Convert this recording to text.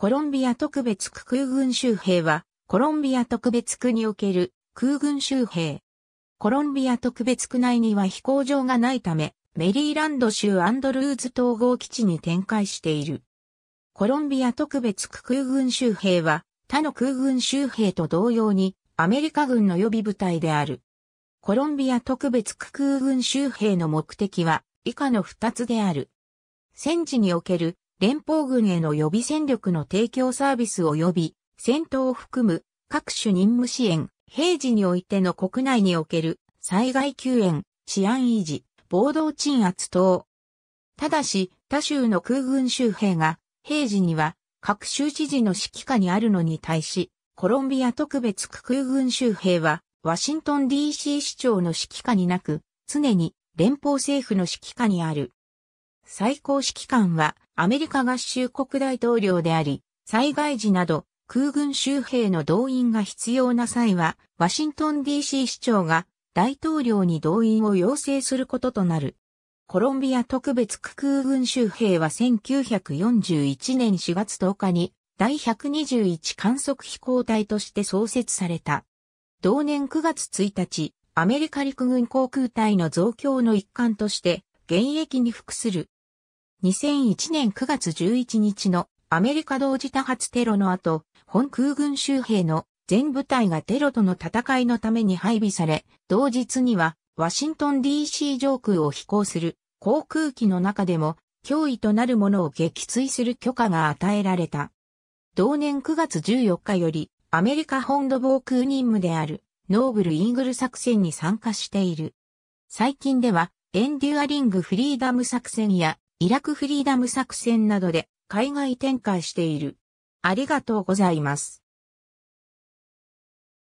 コロンビア特別区空軍州兵は、コロンビア特別区における空軍州兵。コロンビア特別区内には飛行場がないため、メリーランド州アンドルーズ統合基地に展開している。コロンビア特別区空軍州兵は、他の空軍州兵と同様に、アメリカ軍の予備部隊である。コロンビア特別区空軍州兵の目的は、以下の2つである。戦時における連邦軍への予備戦力の提供サービス及び戦闘を含む各種任務支援、平時においての国内における災害救援、治安維持、暴動鎮圧等。ただし、他州の空軍州兵が平時には各州知事の指揮下にあるのに対し、コロンビア特別区空軍州兵はワシントン DC 市長の指揮下になく、常に連邦政府の指揮下にある。最高指揮官はアメリカ合衆国大統領であり、災害時など空軍州兵の動員が必要な際は、ワシントン DC 市長が大統領に動員を要請することとなる。コロンビア特別区空軍州兵は1941年4月10日に第121観測飛行隊として創設された。同年9月1日、アメリカ陸軍航空隊の増強の一環として、現役に服する2001年9月11日のアメリカ同時多発テロの後、本空軍州兵の全部隊がテロとの戦いのために配備され、同日にはワシントン DC 上空を飛行する航空機の中でも脅威となるものを撃墜する許可が与えられた。同年9月14日よりアメリカ本土防空任務であるノーブルイーグル作戦に参加している。最近ではエンデュアリングフリーダム作戦やイラクフリーダム作戦などで海外展開している。ありがとうございます。